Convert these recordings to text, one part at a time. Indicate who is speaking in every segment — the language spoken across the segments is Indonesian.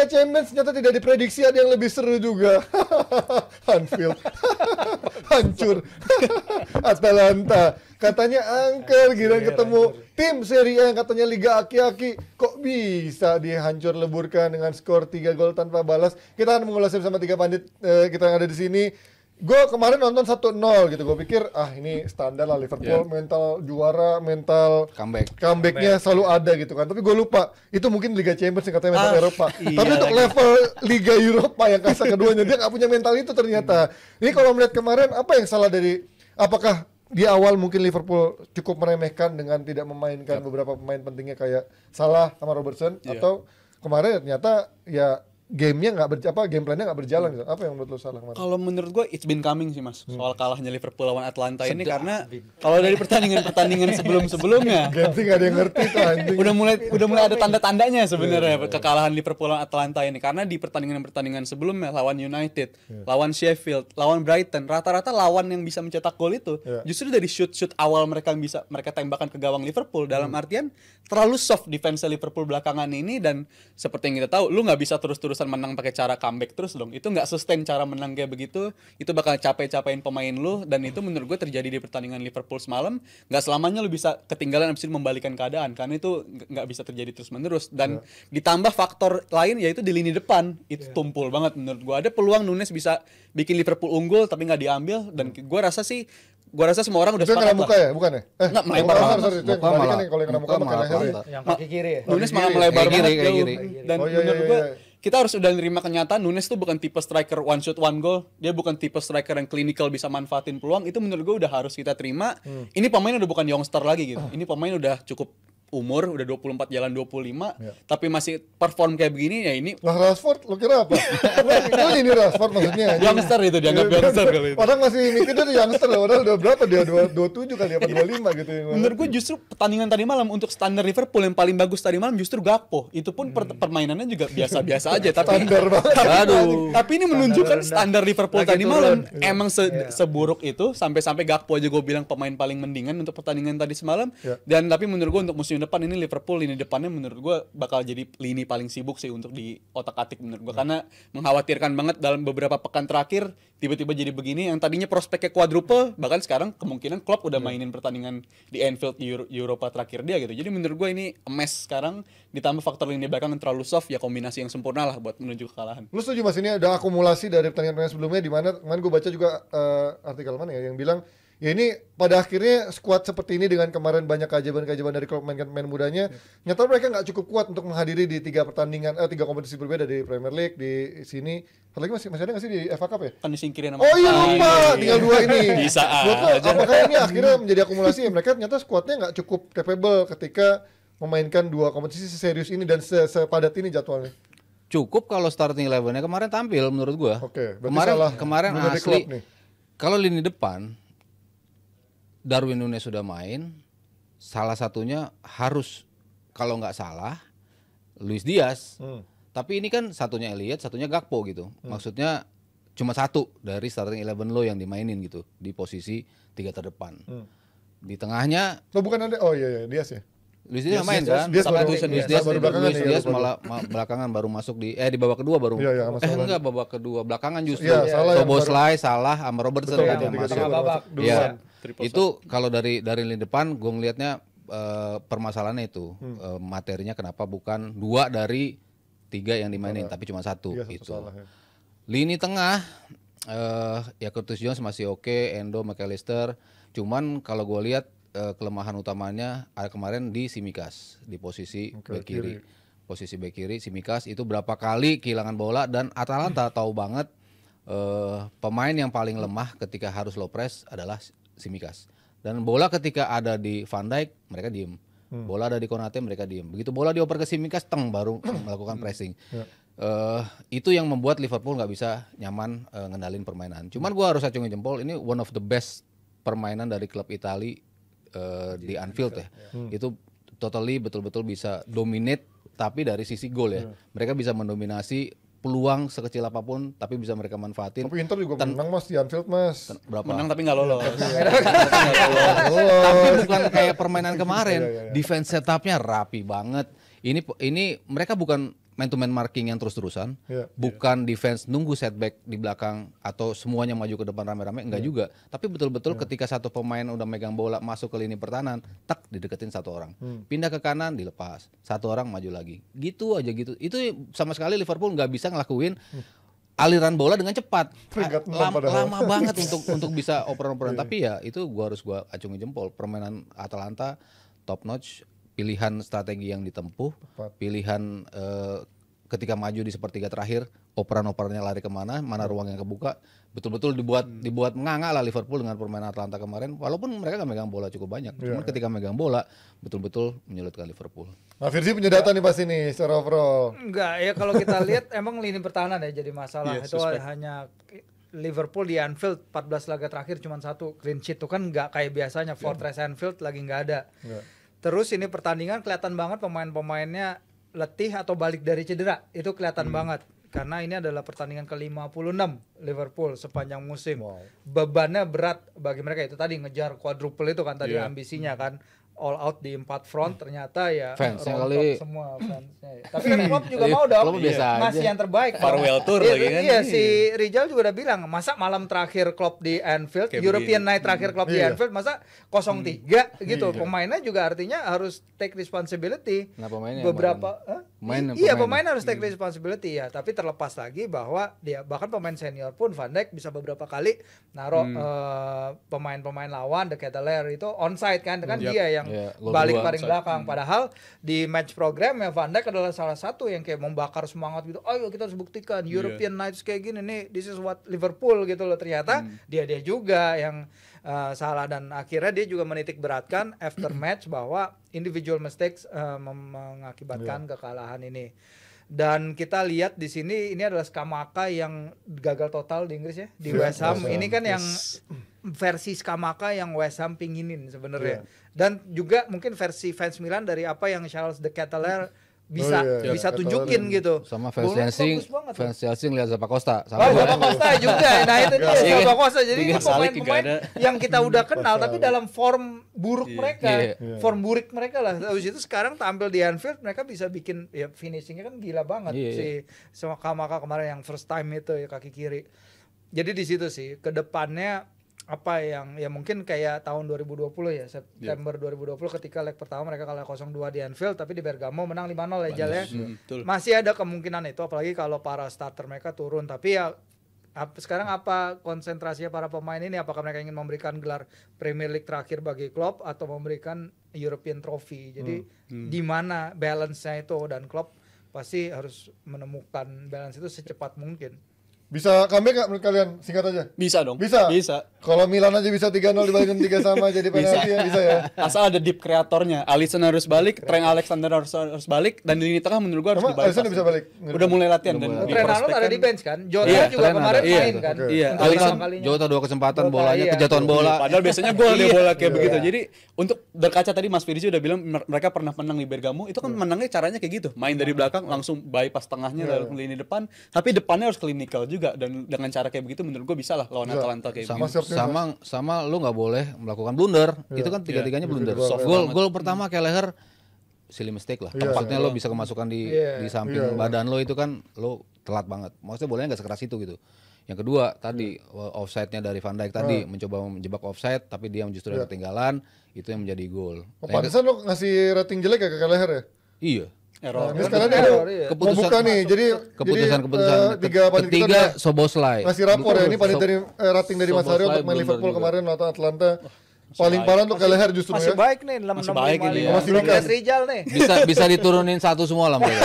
Speaker 1: Liga Champions ternyata tidak diprediksi ada yang lebih seru juga. Anfield. Hancur. Atalanta. Katanya angker, gila ketemu tim Serie yang katanya Liga Aki-Aki. Kok bisa dihancur leburkan dengan skor 3 gol tanpa balas. Kita akan mengulasnya bersama tiga pandit eh, kita yang ada di sini gue kemarin nonton satu nol gitu gue pikir ah ini standar lah Liverpool yeah. mental juara mental comeback comebacknya comeback. selalu ada gitu kan tapi gue lupa itu mungkin Liga Champions yang katanya mental ah, Eropa iya tapi untuk level Liga Eropa yang kasta keduanya dia nggak punya mental itu ternyata hmm. ini kalau melihat kemarin apa yang salah dari apakah di awal mungkin Liverpool cukup meremehkan dengan tidak memainkan yep. beberapa pemain pentingnya kayak Salah sama Robertson yeah. atau kemarin ternyata ya gamenya nggak apa game nya nggak berjalan gitu. Apa yang menurut lo salah kemarin?
Speaker 2: Kalau menurut gue it's been coming sih mas. Soal hmm. kalahnya Liverpool lawan Atlanta Sedang. ini karena
Speaker 1: kalau dari pertandingan pertandingan sebelum sebelumnya,
Speaker 2: ganti nggak ada yang ngerti tuh anjing. udah mulai udah mulai ada tanda tandanya sebenarnya yeah, iya. kekalahan Liverpool lawan Atlanta ini karena di pertandingan pertandingan sebelumnya lawan United, yeah. lawan Sheffield, lawan Brighton, rata-rata lawan yang bisa mencetak gol itu yeah. justru dari shoot shoot awal mereka bisa mereka tembakan ke gawang Liverpool dalam hmm. artian terlalu soft defense Liverpool belakangan ini dan seperti yang kita tahu lu nggak bisa terus-terus terus-terusan menang pakai cara comeback terus dong itu nggak sustain cara menang kayak begitu itu bakal capek-capekin pemain lu dan itu menurut gue terjadi di pertandingan Liverpool semalam nggak selamanya lu bisa ketinggalan abis itu membalikan keadaan karena itu nggak bisa terjadi terus-menerus dan yeah. ditambah faktor lain yaitu di lini depan itu yeah. tumpul banget menurut gue ada peluang Nunes bisa bikin Liverpool unggul tapi nggak diambil dan hmm. gue rasa sih gue rasa semua orang udah itu kena muka ya
Speaker 1: bukan ya? eh, nggak melebar muka, sorry, itu muka malah kalau yang kena muka, malah yang
Speaker 2: kaki kiri ya Nunes malah melebar banget kiri, kiri. dan oh, iya, menurut iya, kita harus udah nerima kenyataan Nunes tuh bukan tipe striker one shot one goal dia bukan tipe striker yang klinikal bisa manfaatin peluang itu menurut gue udah harus kita terima hmm. ini pemain udah bukan youngster lagi gitu ah. ini pemain udah cukup umur udah 24 jalan 25 ya. tapi masih perform kayak begini ya ini
Speaker 1: lah Rashford lo kira apa? lo ini Rashford maksudnya youngster itu dianggap iya, youngster iya. kali itu orang masih mikir itu youngster loh orang udah berapa dia 27 kali apa 25 gitu ya. menurut
Speaker 2: gue justru pertandingan tadi malam untuk standar Liverpool yang paling bagus tadi malam justru Gakpo itu pun hmm. permainannya juga biasa-biasa aja tapi standar banget aduh tapi ini menunjukkan standar Liverpool tadi malam iya. emang se yeah. seburuk itu sampai-sampai Gakpo aja gue bilang pemain paling mendingan untuk pertandingan tadi semalam yeah. dan tapi menurut gue untuk musim depan ini Liverpool lini depannya menurut gue bakal jadi lini paling sibuk sih untuk di otak atik menurut gue hmm. karena mengkhawatirkan banget dalam beberapa pekan terakhir tiba-tiba jadi begini yang tadinya prospeknya quadruple bahkan sekarang kemungkinan Klopp udah hmm. mainin pertandingan di Anfield Euro Europa terakhir dia gitu jadi menurut gue ini mess sekarang ditambah faktor lini belakang yang terlalu soft ya kombinasi yang sempurna lah buat menuju kekalahan
Speaker 1: lu setuju mas ini ada akumulasi dari pertandingan-pertandingan sebelumnya di mana kemarin gue baca juga uh, artikel mana ya yang bilang ya ini pada akhirnya squad seperti ini dengan kemarin banyak keajaiban-keajaiban dari klub main-main mudanya, yeah. nyata mereka nggak cukup kuat untuk menghadiri di tiga pertandingan, eh, tiga kompetisi berbeda di Premier League di sini. Satu lagi masih masih ada nggak sih di FA Cup ya? Kan disingkirin sama Oh iya ah, lupa, iya, iya. tinggal dua ini. Bisa aja. Apakah ini akhirnya menjadi akumulasi ya mereka ternyata squadnya nggak cukup capable ketika memainkan dua kompetisi serius ini dan sepadat ini jadwalnya?
Speaker 3: Cukup kalau starting elevennya kemarin tampil menurut gua.
Speaker 1: Oke, okay, kemarin salah. kemarin asli.
Speaker 3: Kalau lini depan Darwin Nunes sudah main, salah satunya harus kalau nggak salah Luis Diaz. Hmm. Tapi ini kan satunya Elliot, satunya Gakpo gitu. Hmm. Maksudnya cuma satu dari starting eleven lo yang dimainin gitu di posisi tiga terdepan. Hmm. Di tengahnya
Speaker 1: Lo bukan ada oh iya iya Diaz ya.
Speaker 3: Luis Diaz main kan? Diaz Luis Diaz, Diaz, baru belakangan Luis ya, Diaz malah ma belakangan baru masuk di eh di babak kedua baru. Ya, ya, eh enggak babak kedua belakangan justru. Ya, salah Soboslai, salah sama Robertson kan yang masuk. Babak, ya. Triple itu kalau dari dari lini depan gue ngelihatnya uh, eh, permasalahannya itu hmm. uh, materinya kenapa bukan dua dari tiga yang dimainin Tidak. tapi cuma satu iya, itu itu ya. Lini tengah uh, ya Curtis Jones masih oke, okay, Endo McAllister. Cuman kalau gue lihat uh, kelemahan utamanya ada kemarin di Simikas di posisi okay, kiri. Posisi bek kiri Simikas itu berapa kali kehilangan bola dan Atalanta tahu banget uh, pemain yang paling lemah ketika harus low press adalah Simikas. Dan bola ketika ada di Van Dijk, mereka diem. Hmm. Bola ada di Konate, mereka diem. Begitu bola dioper ke Simikas, teng baru melakukan pressing. Yeah. Ya. Uh, itu yang membuat Liverpool nggak bisa nyaman uh, ngendalin permainan. Cuman gue harus acungi jempol, ini one of the best permainan dari klub Itali uh, di, Anfield ya. ya. Hmm. Itu totally betul-betul bisa dominate tapi dari sisi gol ya. ya. Mereka bisa mendominasi peluang sekecil apapun tapi bisa mereka manfaatin. Tapi Inter juga Ten menang Mas di Anfield Mas. Berapa? Menang tapi nggak lolos. Iya, iya. tapi bukan kayak permainan kemarin. Iya, Defense setupnya rapi banget. Ini ini mereka bukan man to man marking yang terus-terusan, yeah. Iya. bukan yeah. defense nunggu setback di belakang atau semuanya maju ke depan rame-rame enggak yeah. juga. Tapi betul-betul yeah. ketika satu pemain udah megang bola masuk ke lini pertahanan, tak dideketin satu orang. Hmm. Pindah ke kanan dilepas, satu orang maju lagi. Gitu aja gitu. Itu sama sekali Liverpool nggak bisa ngelakuin hmm aliran bola dengan cepat. Lama, lama banget untuk untuk bisa operan-operan. Iya. Tapi ya itu gua harus gua acungi jempol permainan Atalanta top notch pilihan strategi yang ditempuh, Tepat. pilihan eh, ketika maju di sepertiga terakhir, operan-operannya lari kemana, mana ruang yang kebuka, betul-betul dibuat hmm. dibuat menganga lah Liverpool dengan permainan Atlanta kemarin. Walaupun mereka kan megang bola cukup banyak, yeah. cuman ketika megang bola betul-betul menyulitkan Liverpool.
Speaker 1: Nah, Firzi punya data nih pas ini, secara overall.
Speaker 4: Enggak, ya kalau kita lihat emang lini pertahanan ya jadi masalah. Yeah, Itu suspect. hanya Liverpool di Anfield 14 laga terakhir cuma satu clean sheet itu kan nggak kayak biasanya iya. Fortress yeah. Anfield lagi nggak ada. Yeah. Terus ini pertandingan kelihatan banget pemain-pemainnya letih atau balik dari cedera. Itu kelihatan hmm. banget karena ini adalah pertandingan ke-56 Liverpool sepanjang musim. Wow. Bebannya berat bagi mereka itu tadi ngejar quadruple itu kan tadi yeah. ambisinya kan all out di empat front hmm. ternyata ya fansnya kali semua fansnya tapi kan hmm. Klopp juga iya, mau dong biasa iya. masih yang terbaik farewell tour lagi kan iya si Rijal juga udah bilang masa malam terakhir klub di Anfield Kayak European begini. night terakhir klub hmm. di iya. Anfield masa 0-3 hmm. gitu iya. pemainnya juga artinya harus take responsibility nah, pemainnya beberapa
Speaker 3: Pemain, iya pemain, pemain harus take iya.
Speaker 4: responsibility ya tapi terlepas lagi bahwa dia bahkan pemain senior pun Van Dijk bisa beberapa kali naruh hmm. uh, pemain-pemain lawan the Ketelaere itu onside kan dengan hmm. dia iya. yang yeah, balik paling belakang hmm. padahal di match program ya Van Dijk adalah salah satu yang kayak membakar semangat gitu ayo kita harus buktikan iya. European yeah. Nights kayak gini nih this is what Liverpool gitu loh ternyata hmm. dia dia juga yang Eh, salah dan akhirnya dia juga menitik beratkan after match bahwa individual mistakes uh, mengakibatkan yeah. kekalahan ini. Dan kita lihat di sini ini adalah Skamaka yang gagal total di Inggris ya di iya, West Ham. Ini kan yang versi Skamaka yang West Ham pinginin sebenarnya. Yeah. Dan juga mungkin versi fans Milan dari apa yang Charles de Ketelaere bisa oh, iya. bisa iya, tunjukin gitu. Sama fans Chelsea,
Speaker 3: fans Chelsea ngeliat Zappa Costa. Sama oh, Zappa Costa juga. Nah itu dia Zappa Costa. Jadi ini pemain-pemain yang kita udah kenal tapi
Speaker 4: dalam form buruk iya. mereka, yeah. form burik mereka lah. Terus itu sekarang tampil di Anfield mereka bisa bikin ya finishingnya kan gila banget yeah. si iya. sama Kamaka kemarin yang first time itu ya kaki kiri. Jadi di situ sih kedepannya apa yang ya mungkin kayak tahun 2020 ya September yeah. 2020 ketika leg pertama mereka kalah 0-2 di Anfield tapi di Bergamo menang 5-0 ya Jal ya. Hmm, Masih ada kemungkinan itu apalagi kalau para starter mereka turun tapi ya ap, sekarang apa konsentrasinya para pemain ini apakah mereka ingin memberikan gelar Premier League terakhir bagi Klopp atau memberikan European Trophy. Jadi hmm. hmm. di mana balance-nya itu dan Klopp pasti harus menemukan
Speaker 1: balance itu secepat mungkin. Bisa comeback gak menurut kalian? Singkat aja. Bisa dong. Bisa. Bisa. Kalau Milan aja bisa 3-0 dibalikin 3 sama jadi penalti bisa. ya bisa ya. Asal ada deep kreatornya. Alisson
Speaker 2: harus balik, Trent Alexander harus, harus balik dan di lini tengah menurut gua harus Sama, dibalik. Alisson bisa balik. Udah mulai latihan Udah dan Trent Alonso ada
Speaker 4: di bench kan? Jota iya, juga kemarin ada. main kan? iya. kan? Okay. Alisson Jota
Speaker 2: dua kesempatan Jota, bolanya iya. kejatuhan iya, bola. Padahal biasanya gol dia iya. bola kayak iya. begitu. Jadi untuk berkaca tadi Mas Firiz udah bilang mereka pernah menang di Bergamo, itu kan menangnya caranya kayak gitu. Main dari belakang langsung bypass tengahnya lalu lini depan, tapi depannya harus klinikal juga juga dan dengan cara kayak begitu menurut gue bisa lah lawan yeah. Atalanta kayak sama Sama
Speaker 3: sama lu nggak boleh melakukan blunder. Yeah. Itu kan iya. tiga-tiganya yeah. blunder. Soft goal gol pertama leher silly mistake lah. Tempatnya iya. yeah. lo bisa kemasukan di yeah. di samping yeah. badan lo itu kan lo telat banget. Maksudnya bolanya nggak sekeras itu gitu. Yang kedua tadi yeah. offside-nya dari Van Dijk tadi yeah. mencoba menjebak offside tapi dia justru yeah. ketinggalan itu yang menjadi gol. Oh, pantesan
Speaker 1: lo ngasih rating jelek ya ke leher ya? Iya. Error. Nah, sekarang error, ya. keputusan buka nih.
Speaker 3: Jadi keputusan eh, keputusan uh, tiga panitia kan ketiga Soboslai. Ya. Masih rapor ya ini panitia dari uh, rating dari Mas Aryo untuk main
Speaker 1: ya, Liverpool kemarin lawan Atlanta. Masih paling parah untuk leher justru masih ya. baik nih masih baik ini ya. masih baik nih bisa bisa diturunin
Speaker 3: satu semua lah ya.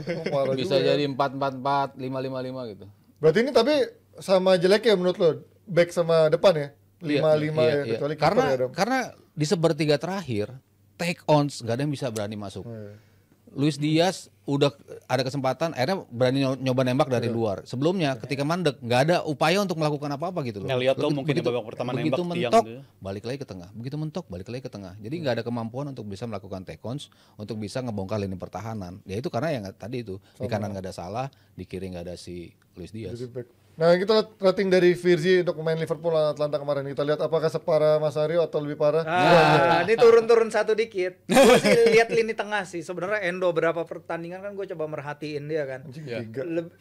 Speaker 3: bisa jadi empat empat
Speaker 1: empat lima lima lima gitu berarti ini tapi sama jelek ya menurut lo back sama depan ya iya, lima iya, lima iya, ya iya. karena karena di sepertiga terakhir take ons
Speaker 3: nggak ada yang bisa berani masuk oh, iya. Luis Diaz udah ada kesempatan akhirnya berani nyoba nembak dari iya. luar. Sebelumnya iya. ketika mandek nggak ada upaya untuk melakukan apa-apa gitu loh. Ngelihat lihat lo mungkin begitu, babak pertama begitu mentok, gitu. balik lagi ke tengah. Begitu mentok balik lagi ke tengah. Jadi iya. nggak hmm. ada kemampuan untuk bisa melakukan tekons untuk bisa ngebongkar lini pertahanan. Ya itu karena yang tadi itu Sama. di kanan nggak ada salah, di kiri nggak ada si Luis Diaz. Jadi back
Speaker 1: Nah, kita lihat rating dari Virzi untuk pemain Liverpool lawan Atlanta kemarin. Kita lihat apakah separah Mas Aryo atau lebih parah? Ah, iya, iya. ini turun-turun
Speaker 4: satu dikit. Gue lihat lini tengah sih. Sebenarnya Endo berapa pertandingan kan gue coba merhatiin dia kan. Ya.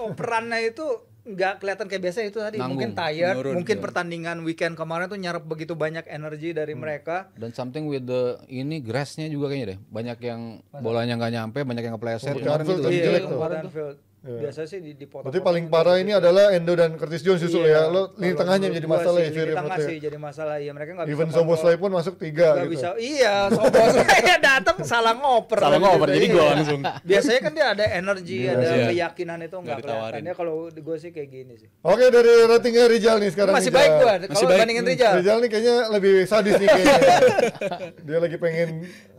Speaker 4: oh, perannya itu nggak kelihatan kayak biasa itu tadi Nanggung, mungkin tired menurun, mungkin yeah. pertandingan weekend kemarin tuh nyerap begitu banyak energi dari hmm. mereka
Speaker 3: dan something with the ini grassnya juga kayaknya deh banyak yang bolanya nggak nyampe banyak yang kepleset kemarin itu kan. Iya,
Speaker 4: Yeah. Biasanya sih di, dipotong. Berarti
Speaker 1: paling gitu parah gitu ini gitu. adalah Endo dan Curtis Jones justru yeah. ya. Lo lini tengahnya jadi masalah sih, ya. Lini ya, tengah sih
Speaker 4: jadi masalah. Iya mereka nggak bisa. Even Soboslay
Speaker 1: pun masuk tiga. Gak gitu. bisa.
Speaker 4: Iya, Soboslay datang
Speaker 1: salah ngoper. Salah ngoper iya. jadi gue langsung. Biasanya kan dia
Speaker 4: ada energi, yeah. ada yeah. keyakinan itu nggak kelihatan. Ya kalau gue sih kayak gini sih.
Speaker 1: Oke okay, dari ratingnya Rizal nih sekarang. Masih baik gue. Kalau bandingin Rizal, Rizal nih kayaknya lebih sadis nih kayaknya.
Speaker 4: dia lagi pengen.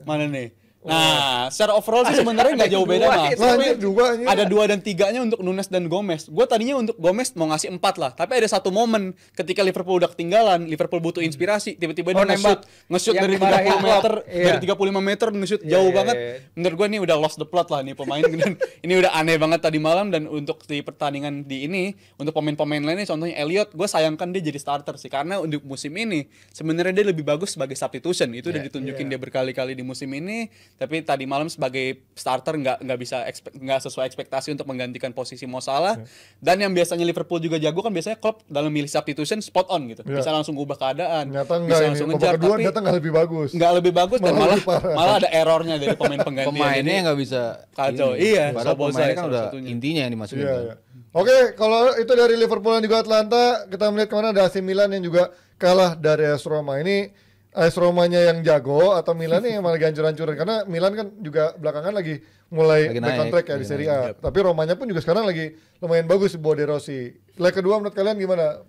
Speaker 1: Mana nih?
Speaker 2: Nah, oh. secara overall sih sebenarnya nggak jauh beda mas. Nah, dua, ya. Ada dua dan tiganya untuk Nunes dan Gomez. Gue tadinya untuk Gomez mau ngasih empat lah, tapi ada satu momen ketika Liverpool udah ketinggalan, Liverpool butuh inspirasi, tiba-tiba oh, dia nge-shoot, nge dari 30 meter, iya. dari 35 meter nge-shoot yeah, jauh yeah, banget. Yeah, yeah. Menurut gue ini udah lost the plot lah nih pemain dan ini udah aneh banget tadi malam dan untuk di pertandingan di ini untuk pemain-pemain lainnya contohnya Elliot, gue sayangkan dia jadi starter sih karena untuk musim ini sebenarnya dia lebih bagus sebagai substitution itu yeah, udah iya, ditunjukin yeah. dia berkali-kali di musim ini tapi tadi malam sebagai starter nggak nggak bisa nggak sesuai ekspektasi untuk menggantikan posisi Mo Salah yeah. dan yang biasanya Liverpool juga jago kan biasanya Klopp dalam milih substitution spot on gitu yeah. bisa langsung ubah keadaan Nyata bisa langsung ngejar kedua, tapi
Speaker 1: nggak lebih bagus nggak lebih bagus malah dan malah parah. malah ada
Speaker 3: errornya dari pemain pengganti pemainnya yang nggak bisa kacau ini. iya padahal pemainnya kan udah satunya. intinya yang dimasukin yeah. Kan. Iya.
Speaker 1: Oke, okay, kalau itu dari Liverpool dan juga Atlanta, kita melihat kemana ada AC Milan yang juga kalah dari AS Roma. Ini AS Romanya yang jago atau Milan yang malah gancur-hancuran karena Milan kan juga belakangan lagi mulai lagi naik, back track ya di Serie A. Tapi Romanya pun juga sekarang lagi lumayan bagus buat De Rossi. Leg kedua menurut kalian gimana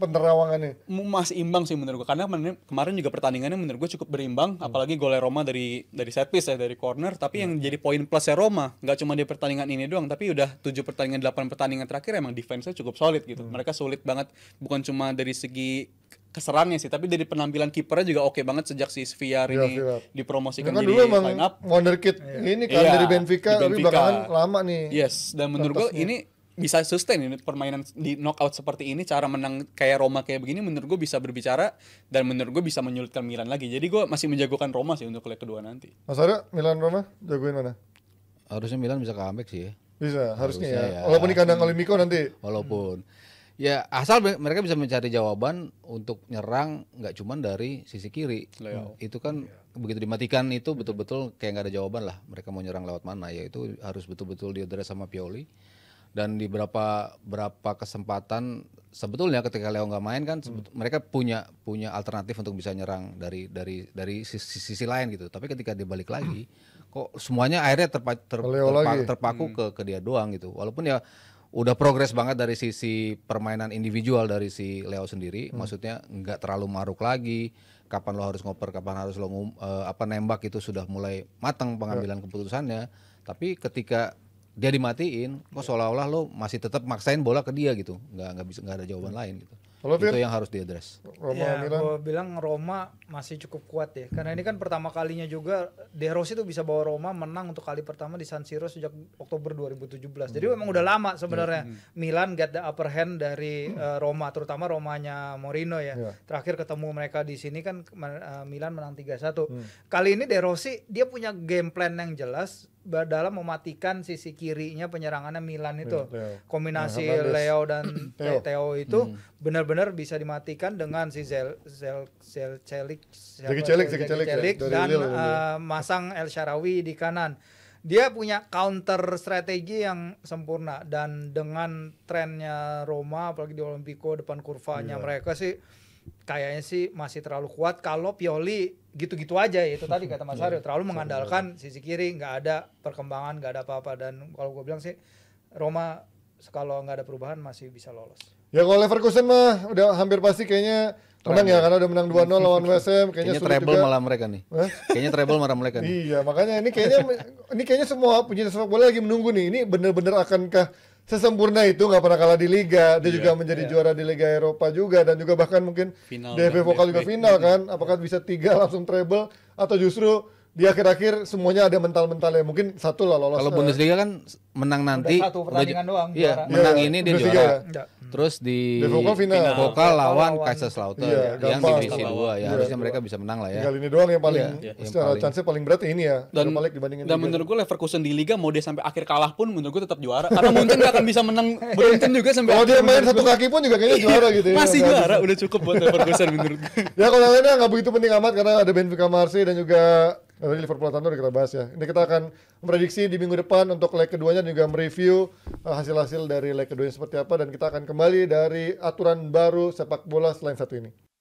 Speaker 1: penerawangannya? Masih
Speaker 2: imbang sih menurut gue karena kemarin juga pertandingannya menurut gue cukup berimbang hmm. apalagi golnya Roma dari dari set piece ya dari corner tapi hmm. yang jadi poin plusnya Roma nggak cuma di pertandingan ini doang tapi udah 7 pertandingan 8 pertandingan terakhir emang defense-nya cukup solid gitu. Hmm. Mereka sulit banget bukan cuma dari segi keserannya sih tapi dari penampilan kipernya juga oke okay banget sejak si Sviar iya, ini yeah. dipromosikan jadi dulu emang line up
Speaker 1: wonder yeah. ini kan yeah, dari iya, Benfica, di Benfica tapi bakalan lama nih yes dan menurut gue ini
Speaker 2: bisa sustain ini permainan di knockout seperti ini cara menang kayak Roma kayak begini menurut gue bisa berbicara dan menurut gue bisa menyulitkan Milan lagi jadi gue masih menjagokan Roma sih untuk leg kedua nanti
Speaker 1: Mas Arya Milan Roma jagoin mana harusnya Milan bisa comeback sih bisa harusnya, ya. harusnya ya. ya walaupun di kandang Olimpico nanti walaupun
Speaker 3: hmm Ya asal mereka bisa mencari jawaban untuk nyerang nggak cuman dari sisi kiri. Leo. Hmm, itu kan yeah. begitu dimatikan itu betul-betul kayak nggak ada jawaban lah. Mereka mau nyerang lewat mana ya itu harus betul-betul diadres sama Pioli. Dan di berapa berapa kesempatan sebetulnya ketika Leo nggak main kan hmm. mereka punya punya alternatif untuk bisa nyerang dari dari dari sisi, sisi lain gitu. Tapi ketika dibalik lagi kok semuanya akhirnya terpa, ter, terpa, terpaku hmm. ke ke dia doang gitu. Walaupun ya udah progres banget dari sisi permainan individual dari si Leo sendiri. Hmm. Maksudnya nggak terlalu maruk lagi. Kapan lo harus ngoper, kapan harus lo ngum, uh, apa nembak itu sudah mulai matang ya. pengambilan yeah. keputusannya. Tapi ketika dia dimatiin, kok seolah-olah lo masih tetap maksain bola ke dia gitu. Nggak nggak bisa nggak ada jawaban hmm. lain gitu. Halo, itu yang harus diadres. Roma
Speaker 4: ya, Milan. Gua bilang Roma masih cukup kuat ya. Karena ini kan pertama kalinya juga De Rossi itu bisa bawa Roma menang untuk kali pertama di San Siro sejak Oktober 2017. belas. Jadi memang udah lama sebenarnya hmm. Milan get the upper hand dari hmm. uh, Roma, terutama Romanya Mourinho ya. Yeah. Terakhir ketemu mereka di sini kan uh, Milan menang 3-1. Hmm. Kali ini De Rossi dia punya game plan yang jelas dalam mematikan sisi kirinya penyerangannya Milan itu. Iya, Leo. Kombinasi nah, Leo dan Theo, Theo itu hmm. benar-benar bisa dimatikan dengan si Zel Zel Zel Celik Zel Celik, Celik, Celik ya. dan uh, masang El Sharawi di kanan. Dia punya counter strategi yang sempurna dan dengan trennya Roma apalagi di Olimpico depan kurvanya yeah. mereka sih kayaknya sih masih terlalu kuat kalau Pioli gitu-gitu aja ya itu tadi kata Mas iya, Aryo terlalu iya, mengandalkan sisi kiri nggak ada perkembangan nggak ada apa-apa dan kalau gue bilang sih Roma kalau nggak ada perubahan masih bisa lolos.
Speaker 1: Ya kalau Leverkusen mah udah hampir pasti kayaknya menang ya karena udah menang 2-0 lawan West Ham kayaknya, kayaknya treble malah mereka nih. Kayaknya treble malah mereka nih. Iya, makanya ini kayaknya ini kayaknya semua punya sepak bola lagi menunggu nih. Ini bener-bener akankah sesempurna itu nggak pernah kalah di liga dia yeah, juga menjadi yeah. juara di liga Eropa juga dan juga bahkan mungkin final DFB kan, vokal juga final gitu. kan apakah bisa tiga langsung treble atau justru di akhir-akhir semuanya ada mental-mentalnya. Mungkin satu lah lolos. Kalau eh, Bundesliga kan
Speaker 3: menang nanti udah satu pertandingan doang. Iya, juara. menang yeah, ini dia Bundesliga, juara. Ya. Terus di Vokal final. Vokal lawan Kaiserslautern iya,
Speaker 1: yang divisi 2 ya. Iya. Harusnya mereka bisa menang lah ya. Tinggal ini doang yang paling iya, secara chance paling berat ini ya. Dan, dibandingin dan menurut
Speaker 2: gue Leverkusen di liga mau dia sampai akhir kalah pun menurut gue tetap juara karena mungkin gak akan bisa menang
Speaker 1: iya. beruntun juga sampai Kalau dia main satu kaki pun juga kayaknya juara gitu ya. Masih juara udah cukup buat Leverkusen menurut gue. Ya kalau lainnya nggak begitu penting amat karena ada Benfica Marseille dan juga Nah, tadi Liverpool Atlanta kita bahas ya. Ini kita akan memprediksi di minggu depan untuk leg keduanya dan juga mereview eh, hasil-hasil dari leg keduanya seperti apa dan kita akan kembali dari aturan baru sepak bola selain satu ini.